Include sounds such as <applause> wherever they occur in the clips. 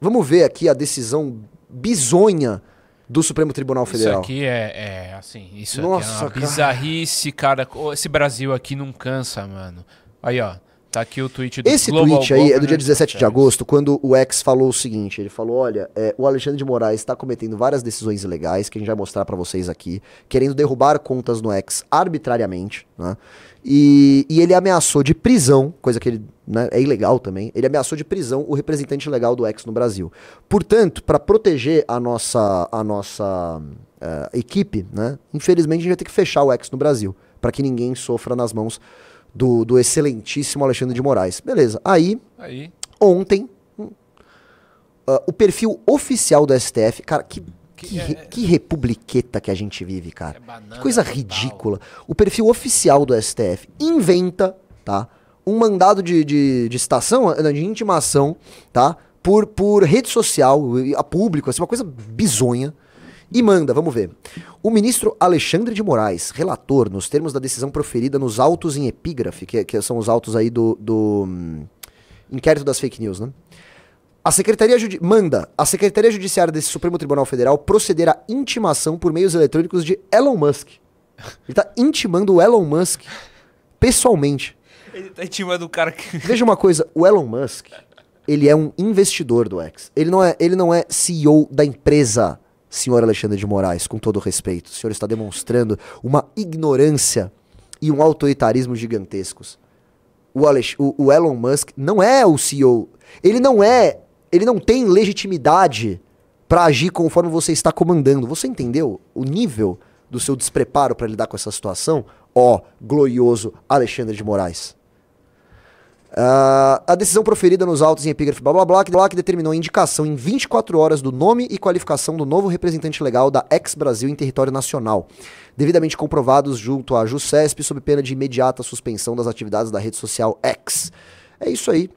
Vamos ver aqui a decisão bizonha do Supremo Tribunal Federal. Isso aqui é, é assim, isso é Nossa, é uma cara. bizarrice, cara. Esse Brasil aqui não cansa, mano. Aí, ó, Tá aqui o tweet do Esse Global tweet aí é do dia 17 de agosto, quando o ex falou o seguinte: ele falou, olha, é, o Alexandre de Moraes está cometendo várias decisões ilegais, que a gente vai mostrar para vocês aqui, querendo derrubar contas no ex arbitrariamente, né? E, e, ele ameaçou de prisão, coisa que ele né, é ilegal também, ele ameaçou de prisão o representante legal do ex no Brasil. Portanto, para proteger a nossa, a nossa uh, equipe, né, infelizmente a gente vai ter que fechar o ex no Brasil, para que ninguém sofra nas mãos do, do excelentíssimo Alexandre de Moraes. Beleza. Aí, Aí. ontem, uh, o perfil oficial do STF, cara, que que, que, é, que, republiqueta que a gente vive, cara. É banana, que coisa ridícula. O perfil oficial do STF inventa, tá? Um mandado de, de, de citação, eh, de intimação, tá? Por, por rede social, a público, assim, uma coisa bizonha. E manda, vamos ver. O ministro Alexandre de Moraes, relator, nos termos da decisão proferida nos autos em epígrafe, que, é, que são os autos aí do, do hum, inquérito das fake news, né? A Secretaria Judi manda a Secretaria Judiciária desse Supremo Tribunal Federal proceder à intimação por meios eletrônicos de Elon Musk. Ele tá intimando o Elon Musk pessoalmente. Ele tá intimando o cara que. Veja uma coisa, o Elon Musk, ele é um investidor do X. Ele não é, ele não é CEO da empresa senhor Alexandre de Moraes, com todo respeito. O senhor está demonstrando uma ignorância e um autoritarismo gigantescos. O, Alex, o, o Elon Musk não é o CEO. Ele não é. Ele não tem legitimidade para agir conforme você está comandando. Você entendeu o nível do seu despreparo para lidar com essa situação? Ó, oh, glorioso Alexandre de Moraes. Uh, a decisão proferida nos autos em epígrafe blá blá blá que, blá que determinou a indicação em 24 horas do nome e qualificação do novo representante legal da ex-Brasil em território nacional, devidamente comprovados junto à JUCESP sob pena de imediata suspensão das atividades da rede social X. É isso aí.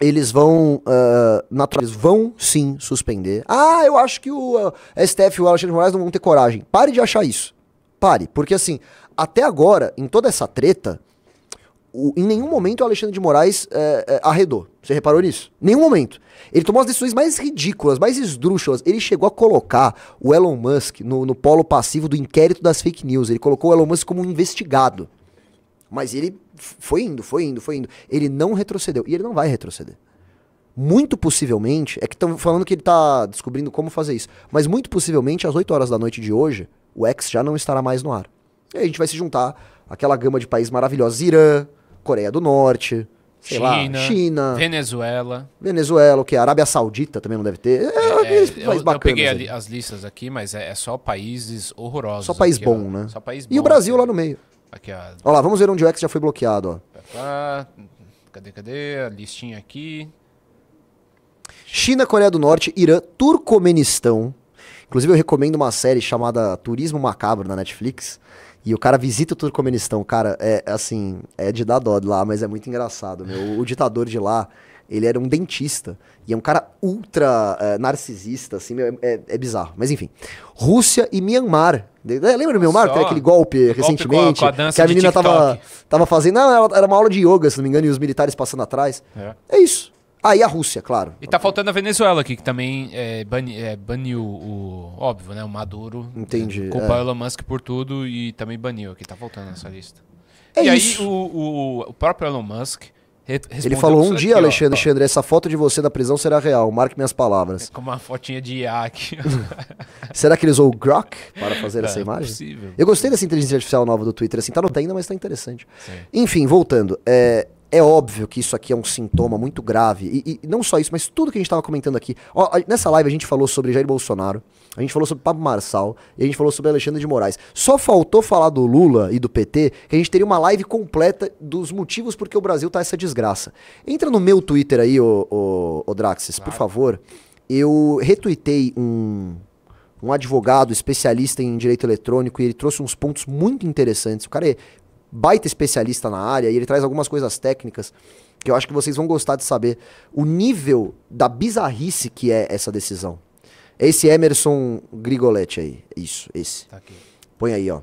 Eles vão, uh, eles vão sim suspender. Ah, eu acho que o uh, ah, STF e o Alexandre Moraes não vão ter coragem. Pare de achar isso. Pare, porque assim, até agora, em toda essa treta, o, em nenhum momento o Alexandre de Moraes é, é, arredou. Você reparou nisso? Nenhum momento. Ele tomou as decisões mais ridículas, mais esdrúxulas. Ele chegou a colocar o Elon Musk no, no polo passivo do inquérito das fake news. Ele colocou o Elon Musk como um investigado. Mas ele foi indo, foi indo, foi indo. Ele não retrocedeu. E ele não vai retroceder. Muito possivelmente, é que estão falando que ele está descobrindo como fazer isso. Mas muito possivelmente, às 8 horas da noite de hoje, o X já não estará mais no ar. E a gente vai se juntar àquela gama de países maravilhosos. Irã, Coreia do Norte, sei China, lá, China, Venezuela. Venezuela, o que? Arábia Saudita também não deve ter. É, é, é, é, é eu, eu, peguei ali, as listas aqui, mas é, é, só países horrorosos. Só país aqui, bom, ó. né? Só país bom. E o Brasil aqui, lá no meio. Aqui, ó. Olha lá, vamos ver onde o X já foi bloqueado, ó. Cadê, cadê? A listinha aqui. China, Coreia do Norte, Irã, Turcomenistão. Inclusive, eu recomendo uma série chamada Turismo Macabro na Netflix e o cara visita o Turcomenistão. Cara, é, é assim, é de dar dó de lá, mas é muito engraçado. Meu. O ditador de lá, ele era um dentista. E é um cara ultra é, narcisista, assim, meu, é, é, bizarro. Mas enfim. Rússia e Myanmar. É, lembra do Mianmar? Teve aquele golpe recentemente. com a, com a que a menina tava, tava fazendo. Não, era uma aula de yoga, se não me engano, e os militares passando atrás. É, é isso. Aí ah, a Rússia, claro. E tá faltando a Venezuela aqui, que também é, é baniu, é, o. Óbvio, né? O Maduro. Entendi. É, Culpar é. o Elon Musk por tudo e também baniu aqui. Tá faltando nessa lista. É e isso. aí o, o, o, próprio Elon Musk. Ele falou um dia, aqui, Alexandre, ó, Alexandre, tá. essa foto de você da prisão será real, marque minhas palavras. É como uma fotinha de IA aqui. <laughs> será que ele usou o Grok para fazer Não, <laughs> essa é imagem? É possível. Eu gostei dessa inteligência artificial nova do Twitter, assim, tá, no ainda, mas tá interessante. Sim. Enfim, voltando. É, é óbvio que isso aqui é um sintoma muito grave. E, e não só isso, mas tudo que a gente estava comentando aqui. Ó, nessa live a gente falou sobre Jair Bolsonaro, a gente falou sobre Pablo Marçal e a gente falou sobre Alexandre de Moraes. Só faltou falar do Lula e do PT que a gente teria uma live completa dos motivos porque o Brasil tá essa desgraça. Entra no meu Twitter aí, ô, ô, ô Draxis, claro. por favor. Eu retuitei um, um advogado especialista em direito eletrônico e ele trouxe uns pontos muito interessantes. O cara é baita especialista na área e ele traz algumas coisas técnicas que eu acho que vocês vão gostar de saber o nível da bizarrice que é essa decisão. Esse Emerson Grigoletti aí, isso, esse. Tá Põe aí, ó.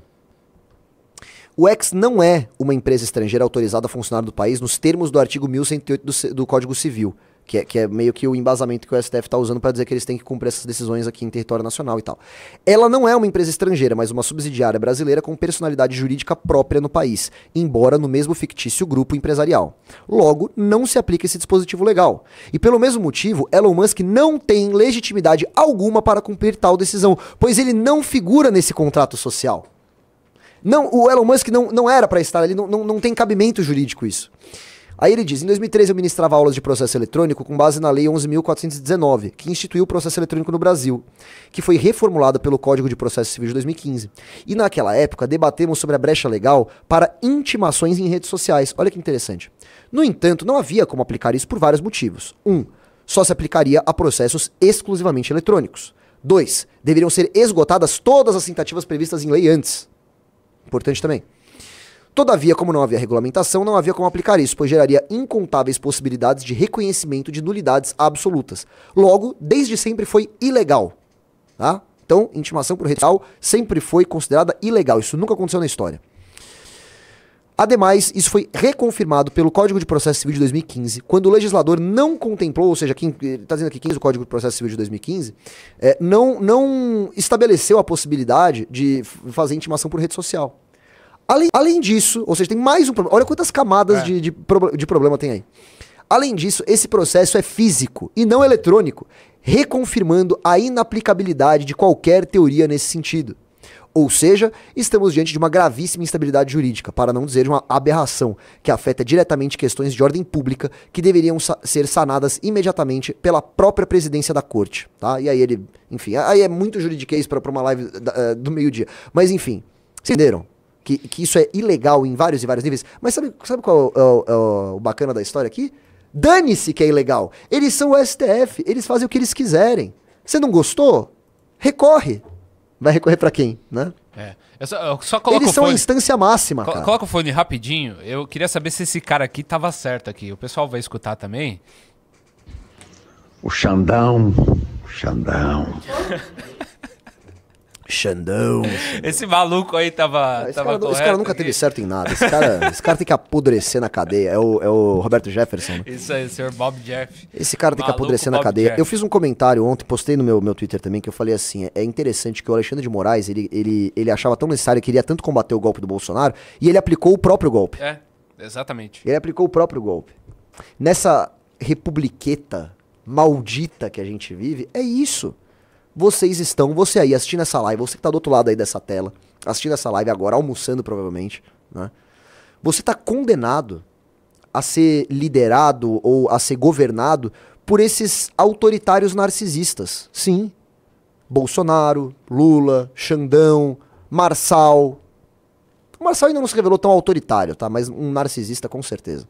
O ex não é uma empresa estrangeira autorizada a funcionar do país nos termos do artigo 1108 do, do Código Civil. Que é, que é, meio que o embasamento que o STF está usando para dizer que eles têm que cumprir essas decisões aqui em território nacional e tal. Ela não é uma empresa estrangeira, mas uma subsidiária brasileira com personalidade jurídica própria no país, embora no mesmo fictício grupo empresarial. Logo, não se aplica esse dispositivo legal. E pelo mesmo motivo, Elon Musk não tem legitimidade alguma para cumprir tal decisão, pois ele não figura nesse contrato social. Não, o Elon Musk não, não era para estar ali, não, não, não tem cabimento jurídico isso. Aí ele diz: em 2013 eu ministrava aulas de processo eletrônico com base na Lei 11.419, que instituiu o processo eletrônico no Brasil, que foi reformulada pelo Código de Processo Civil de 2015. E naquela época debatemos sobre a brecha legal para intimações em redes sociais. Olha que interessante. No entanto, não havia como aplicar isso por vários motivos. Um, só se aplicaria a processos exclusivamente eletrônicos. 2. Deveriam ser esgotadas todas as tentativas previstas em lei antes. Importante também. Todavia, como não havia regulamentação, não havia como aplicar isso, pois geraria incontáveis possibilidades de reconhecimento de nulidades absolutas. Logo, desde sempre foi ilegal. Tá? Então, intimação por rede social sempre foi considerada ilegal. Isso nunca aconteceu na história. Ademais, isso foi reconfirmado pelo Código de Processo Civil de 2015, quando o legislador não contemplou, ou seja, quem está dizendo aqui 15 o Código de Processo Civil de 2015, é, não, não estabeleceu a possibilidade de fazer intimação por rede social. Além, além disso, ou seja, tem mais um problema. Olha quantas camadas é. de, de, de problema tem aí. Além disso, esse processo é físico e não eletrônico, reconfirmando a inaplicabilidade de qualquer teoria nesse sentido. Ou seja, estamos diante de uma gravíssima instabilidade jurídica, para não dizer de uma aberração, que afeta diretamente questões de ordem pública que deveriam sa ser sanadas imediatamente pela própria presidência da corte. Tá? E aí ele, enfim, aí é muito juridiquês para uma live da, eh, do meio-dia. Mas enfim, vocês entenderam? Que, que isso é ilegal em vários e vários níveis. Mas sabe, sabe qual é o, é é o, o bacana da história aqui? Dane-se que é ilegal. Eles são o STF, eles fazem o que eles quiserem. Você não gostou? Recorre. Vai recorrer para quem, né? É. Eu só, eu só Eles são a instância máxima. Co cara. Coloca o fone rapidinho. Eu queria saber se esse cara aqui tava certo aqui. O pessoal vai escutar também. O Xandão. Xandão. <laughs> Xandão. <laughs> Esse maluco aí tava. Ah, esse, tava cara, esse cara nunca teve certo em nada. Esse cara, <laughs> esse cara tem que apodrecer na cadeia. É o, é o Roberto Jefferson. Né? Isso aí, senhor Bob Jeff. Esse cara tem que apodrecer na cadeia. Jeff. Eu fiz um comentário ontem, postei no meu, meu Twitter também, que eu falei assim: é interessante que o Alexandre de Moraes, ele, ele, ele achava tão necessário, queria tanto combater o golpe do Bolsonaro, e ele aplicou o próprio golpe. É, exatamente. Ele aplicou o próprio golpe. Nessa republiqueta maldita que a gente vive, é isso vocês estão, você aí assistindo essa live, você que tá do outro lado aí dessa tela, assistindo essa live agora, almoçando provavelmente, né? Você tá condenado a ser liderado ou a ser governado por esses autoritários narcisistas. Sim. Bolsonaro, Lula, Xandão, Marçal. O Marçal ainda não se revelou tão autoritário, tá? Mas um narcisista com certeza.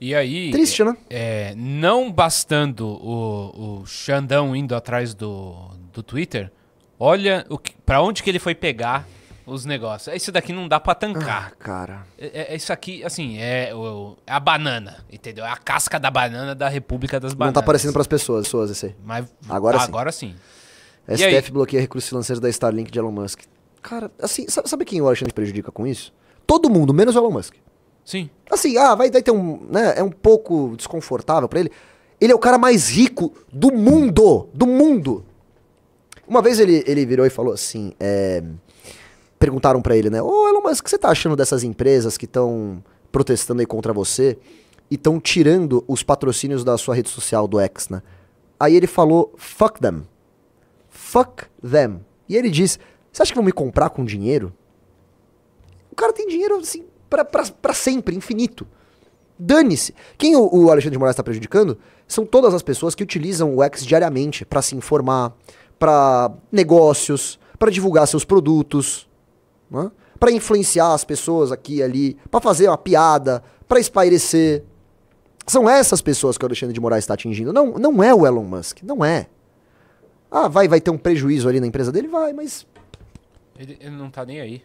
E aí. Triste, né? É, não bastando o, o Xandão indo atrás do, do Twitter, olha para pra onde que ele foi pegar os negócios. Isso daqui não dá pra tancar. Ah, cara. É, é isso aqui, assim, é, o, é, a banana, entendeu? É a casca da banana da República das Bananas. Não tá aparecendo pras pessoas, pessoas esse aí. Mas agora, agora sim. sim. STF bloqueia recursos financeiros da Starlink de Elon Musk. Cara, assim, sabe, quem o Alexandre prejudica com isso? Todo mundo, menos o Elon Musk. Sim. Assim, ah, vai, vai ter um. Né, é um pouco desconfortável para ele. Ele é o cara mais rico do mundo! Do mundo! Uma vez ele, ele virou e falou assim: é, perguntaram para ele, né? Ô, oh, Elon Musk, o que você tá achando dessas empresas que estão protestando aí contra você e estão tirando os patrocínios da sua rede social do X, né? Aí ele falou: fuck them. Fuck them. E ele diz: você acha que vão me comprar com dinheiro? O cara tem dinheiro assim para sempre, infinito. Dane-se. Quem o, o, Alexandre de Moraes está prejudicando são todas as pessoas que utilizam o X diariamente para se informar, para negócios, para divulgar seus produtos, né? para influenciar as pessoas aqui e ali, para fazer uma piada, para espairecer. São essas pessoas que o Alexandre de Moraes está atingindo. Não, não é o Elon Musk, não é. Ah, vai, vai ter um prejuízo ali na empresa dele? Vai, mas ele, ele não tá nem aí.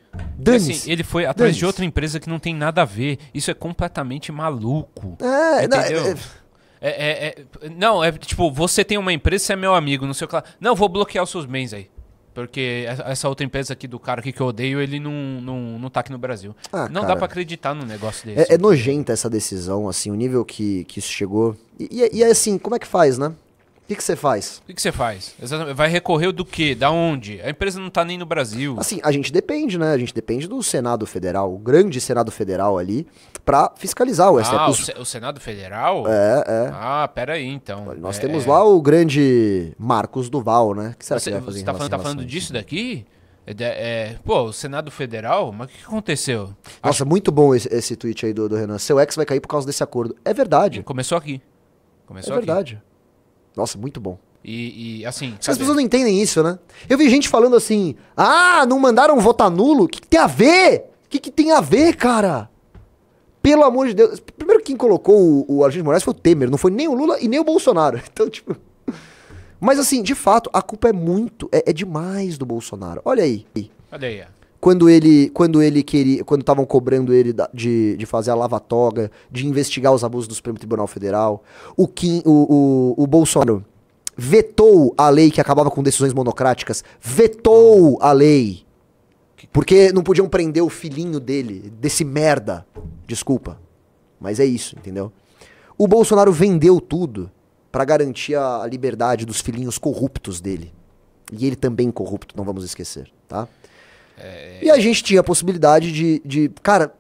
Assim, ele foi atrás de outra empresa que não tem nada a ver. Isso é completamente maluco. É, é entendeu? Não, é é. é, é, é, não, é tipo, você tem uma empresa, você é meu amigo, não sei o que lá. Não, vou bloquear os seus bens aí. Porque essa outra empresa aqui do cara aqui que eu odeio, ele não, não, não tá aqui no Brasil. Ah, não cara, dá para acreditar no negócio desse. É, é, nojenta essa decisão, assim, o nível que, que isso chegou. E, e, e assim, como é que faz, né? O que você faz? O que você faz? Vai recorrer do quê? Da onde? A empresa não está nem no Brasil. Assim, a gente depende, né? A gente depende do Senado Federal, o grande Senado Federal ali, para fiscalizar o STF. Ah, o Senado Federal? É, é. Ah, peraí, então. Nós é, temos lá o grande Marcos Duval, né? O que será você, que vai fazer Você tá falando, tá falando disso daqui? É, é, pô, o Senado Federal? Mas o que aconteceu? Nossa, Acho... muito bom esse, esse tweet aí do, do, Renan. Seu ex vai cair por causa desse acordo. É verdade. Começou aqui. Começou é aqui. verdade. Nossa, muito bom. E, e assim. As pessoas não entendem isso, né? Eu vi gente falando assim: ah, não mandaram votar nulo? O que, que, tem a ver? O que, que, tem a ver, cara? Pelo amor de Deus. Primeiro, quem colocou o, o Argentino Moraes foi o Temer, não foi nem o Lula e nem o Bolsonaro. <laughs> Então, tipo. Mas assim, de fato, a culpa é muito, é, é demais do Bolsonaro. Olha aí. Olha aí quando ele quando ele queria quando estavam cobrando ele da, de, de fazer a lava-toga, de investigar os abusos do Supremo Tribunal Federal, o Kim, o, o, o Bolsonaro vetou a lei que acabava com decisões monocráticas, vetou a lei porque não podiam prender o filhinho dele desse merda. Desculpa, mas é isso, entendeu? O Bolsonaro vendeu tudo para garantir a liberdade dos filhinhos corruptos dele. E ele também corrupto, não vamos esquecer, tá? E a gente tinha a possibilidade de, de, cara,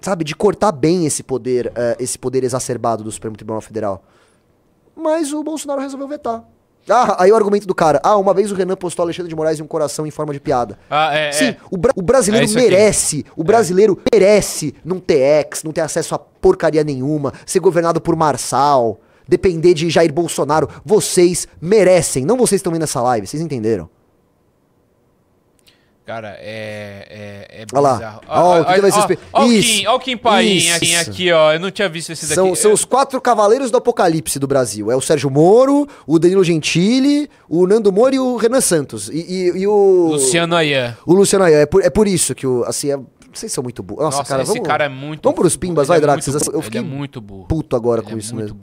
sabe, de cortar bem esse poder, uh, esse poder exacerbado do Supremo Tribunal Federal. Mas o Bolsonaro resolveu vetar. Ah, aí o argumento do cara. Ah, uma vez o Renan postou Alexandre de Moraes em um coração em forma de piada. Ah, é, é. Sim, é. O, bra o, brasileiro é merece. O é. brasileiro merece não ter ex, não ter acesso a porcaria nenhuma, ser governado por Marçal, depender de Jair Bolsonaro. Vocês merecem. Não vocês estão vendo essa live, vocês entenderam. Cara, é. É, é bizarro. Olha lá. Olha o Kim, ó, Kim Paim aqui, aqui, ó. Eu não tinha visto esse daqui. São, são eu... os quatro cavaleiros do apocalipse do Brasil. É o Sérgio Moro, o Danilo Gentili, o Nando Moro e o Renan Santos. E, e, e o. Luciano Ayan. O Luciano Ayan. É por, é por isso que o. Assim, é... Vocês são muito burros. Nossa, Nossa, cara, esse vamos, cara é muito Vamos pros pimbas, vai, é Drax. Eu fiquei é muito burro. puto agora ele com é isso mesmo. Burro.